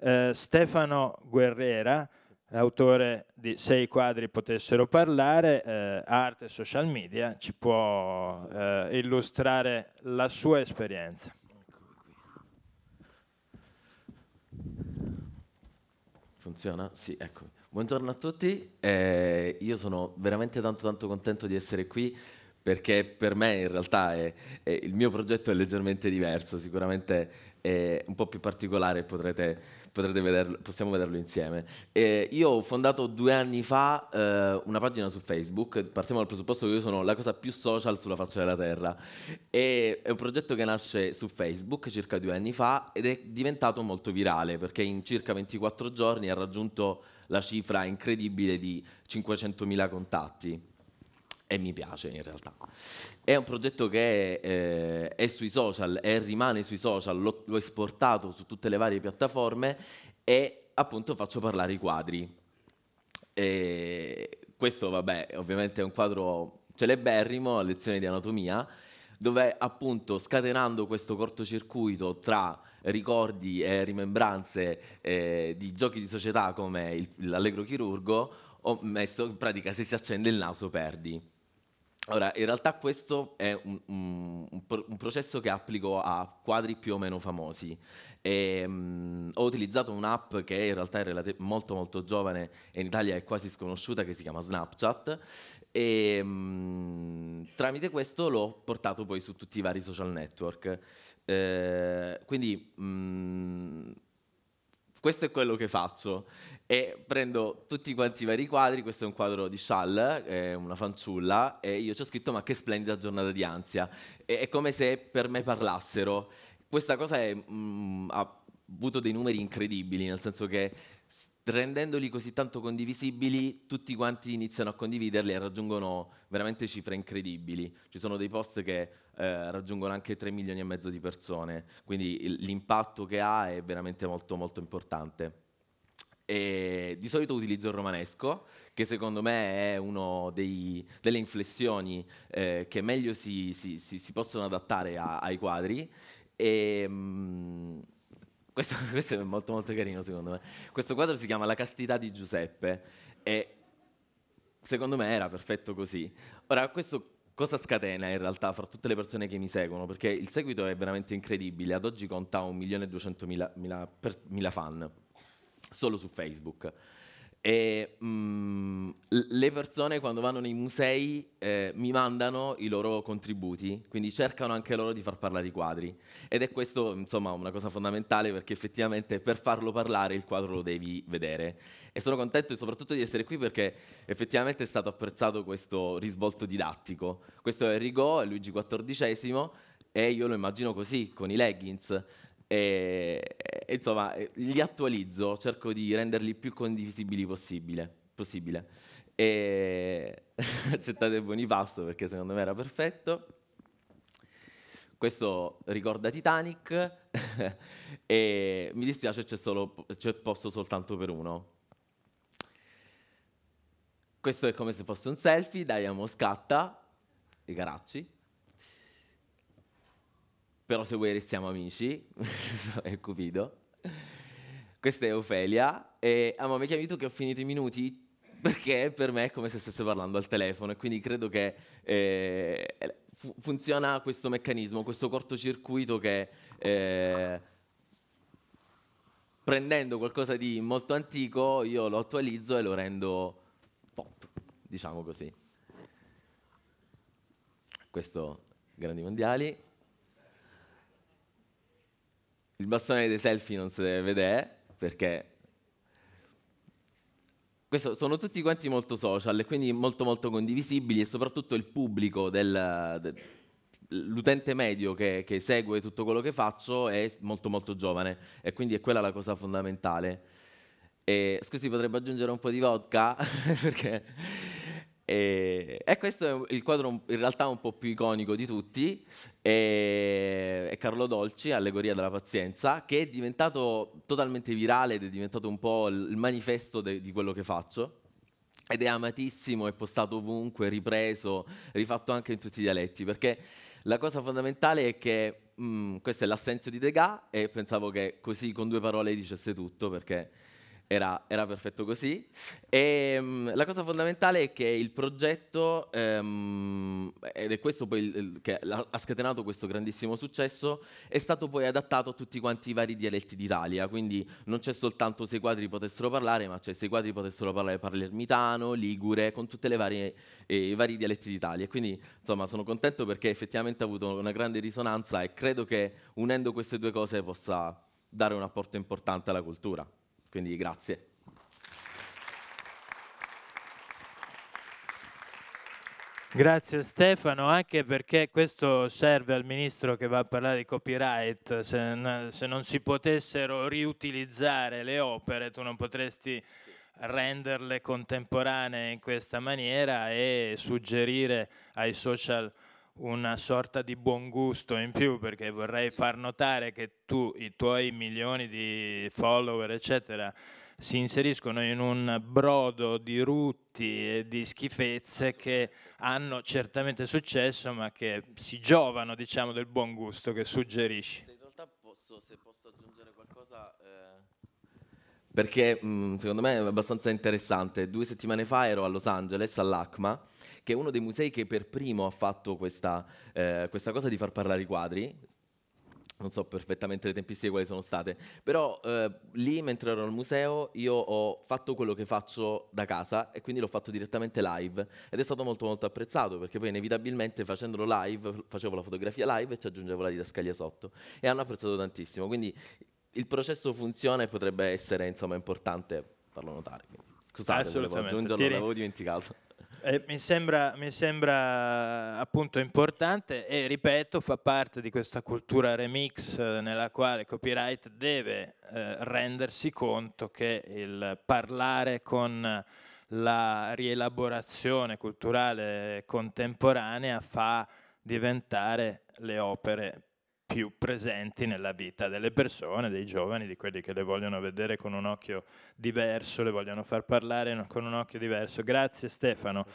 Eh, Stefano Guerrera, autore di Sei quadri potessero parlare, eh, arte e social media, ci può eh, illustrare la sua esperienza. Funziona? Sì, eccomi. Buongiorno a tutti, eh, io sono veramente tanto tanto contento di essere qui perché per me in realtà è, è, il mio progetto è leggermente diverso, sicuramente è un po' più particolare, potrete, potrete vederlo, possiamo vederlo insieme. E io ho fondato due anni fa eh, una pagina su Facebook, partiamo dal presupposto che io sono la cosa più social sulla faccia della terra, e è un progetto che nasce su Facebook circa due anni fa ed è diventato molto virale perché in circa 24 giorni ha raggiunto la cifra incredibile di 500.000 contatti e mi piace in realtà. È un progetto che eh, è sui social e rimane sui social, l'ho, l'ho esportato su tutte le varie piattaforme e appunto faccio parlare i quadri. E questo, vabbè, ovviamente è un quadro celeberrimo, a lezione di anatomia, dove appunto scatenando questo cortocircuito tra ricordi e rimembranze eh, di giochi di società come il, l'allegro chirurgo, ho messo in pratica se si accende il naso perdi. Allora, in realtà questo è un, un, un, processo che applico a quadri più o meno famosi. E, um, ho utilizzato un'app che in realtà è relati- molto molto giovane e in Italia è quasi sconosciuta che si chiama Snapchat e um, tramite questo l'ho portato poi su tutti i vari social network. Eh, quindi um, questo è quello che faccio. E prendo tutti quanti i vari quadri, questo è un quadro di Charles, è una fanciulla, e io ci ho scritto ma che splendida giornata di ansia. E, è come se per me parlassero. Questa cosa è, mh, mm, ha avuto dei numeri incredibili, nel senso che rendendoli così tanto condivisibili, tutti quanti iniziano a condividerli e raggiungono veramente cifre incredibili. Ci sono dei post che eh, raggiungono anche 3 milioni e mezzo di persone, quindi l'impatto che ha è veramente molto molto importante. E di solito utilizzo il romanesco, che secondo me è una delle inflessioni eh, che meglio si, si, si, si, possono adattare a, ai quadri. E, ehm, mh, questo, questo, è molto molto carino secondo me. Questo quadro si chiama La castità di Giuseppe e secondo me era perfetto così. Ora, questo cosa scatena in realtà fra tutte le persone che mi seguono? Perché il seguito è veramente incredibile. Ad oggi conta 1.200.000 fan solo su Facebook. E, mh, mm, le persone quando vanno nei musei eh, mi mandano i loro contributi, quindi cercano anche loro di far parlare i quadri. Ed è questo, insomma, una cosa fondamentale perché effettivamente per farlo parlare il quadro lo devi vedere. E sono contento soprattutto di essere qui perché effettivamente è stato apprezzato questo risvolto didattico. Questo è Rigaud, è Luigi XIV e io lo immagino così, con i leggings. E, insomma, eh, li attualizzo, cerco di renderli più condivisibili possibile. possibile. E accettate il bonipasto perché secondo me era perfetto. Questo ricorda Titanic e mi dispiace c'è, solo, c'è posto soltanto per uno. Questo è come se fosse un selfie, Diamo scatta, i caracci però se vuoi restiamo amici, è Cupido. Questa è Ofelia e ah, mi chiami tu che ho finito i minuti perché per me è come se stesse parlando al telefono e quindi credo che eh, fu- funziona questo meccanismo, questo cortocircuito che eh, prendendo qualcosa di molto antico io lo attualizzo e lo rendo pop, diciamo così. Questo, grandi mondiali. Il bastone dei selfie non si deve vedere perché... Questo, sono tutti quanti molto social e quindi molto molto condivisibili e soprattutto il pubblico del, del l'utente medio che, che, segue tutto quello che faccio è molto molto giovane e quindi è quella la cosa fondamentale. E, scusi, potrebbe aggiungere un po' di vodka? Perché e, e, questo è il quadro in realtà un po' più iconico di tutti, e, è Carlo Dolci, Allegoria della pazienza, che è diventato totalmente virale ed è diventato un po' il manifesto de, di quello che faccio. Ed è amatissimo, è postato ovunque, ripreso, rifatto anche in tutti i dialetti, perché la cosa fondamentale è che mh, questo è l'assenzio di Degas e pensavo che così con due parole dicesse tutto, perché era, era perfetto così. E, um, la cosa fondamentale è che il progetto, um, ed è questo poi il, che ha scatenato questo grandissimo successo, è stato poi adattato a tutti quanti i vari dialetti d'Italia, quindi non c'è soltanto se i quadri potessero parlare, ma c'è se i quadri potessero parlare palermitano, ligure, con tutti eh, i vari dialetti d'Italia. Quindi insomma sono contento perché effettivamente ha avuto una grande risonanza e credo che unendo queste due cose possa dare un apporto importante alla cultura. Quindi grazie. Grazie Stefano, anche perché questo serve al ministro che va a parlare di copyright, se, se non si potessero riutilizzare le opere tu non potresti renderle contemporanee in questa maniera e suggerire ai social media una sorta di buon gusto in più perché vorrei far notare che tu, i tuoi milioni di follower, eccetera, si inseriscono in un brodo di rutti e di schifezze che hanno certamente successo ma che si giovano diciamo del buon gusto che suggerisci. Se in realtà posso, se posso aggiungere qualcosa... Eh perché mh, mm, secondo me è abbastanza interessante. Due settimane fa ero a Los Angeles, all'ACMA, che è uno dei musei che per primo ha fatto questa, eh, questa cosa di far parlare i quadri. Non so perfettamente le tempistiche quali sono state, però eh, lì mentre ero al museo io ho fatto quello che faccio da casa e quindi l'ho fatto direttamente live ed è stato molto molto apprezzato perché poi inevitabilmente facendolo live facevo la fotografia live e ci aggiungevo la didascalia sotto e hanno apprezzato tantissimo, quindi il processo funziona e potrebbe essere insomma, importante farlo notare. scusate, volevo aggiungerlo, Tiri... l'avevo dimenticato. Eh, mi, sembra, mi, sembra, appunto importante e ripeto fa parte di questa cultura remix eh, nella quale copyright deve eh, rendersi conto che il parlare con la rielaborazione culturale contemporanea fa diventare le opere più presenti nella vita delle persone, dei giovani, di quelli che le vogliono vedere con un occhio diverso, le vogliono far parlare con un occhio diverso. Grazie Stefano.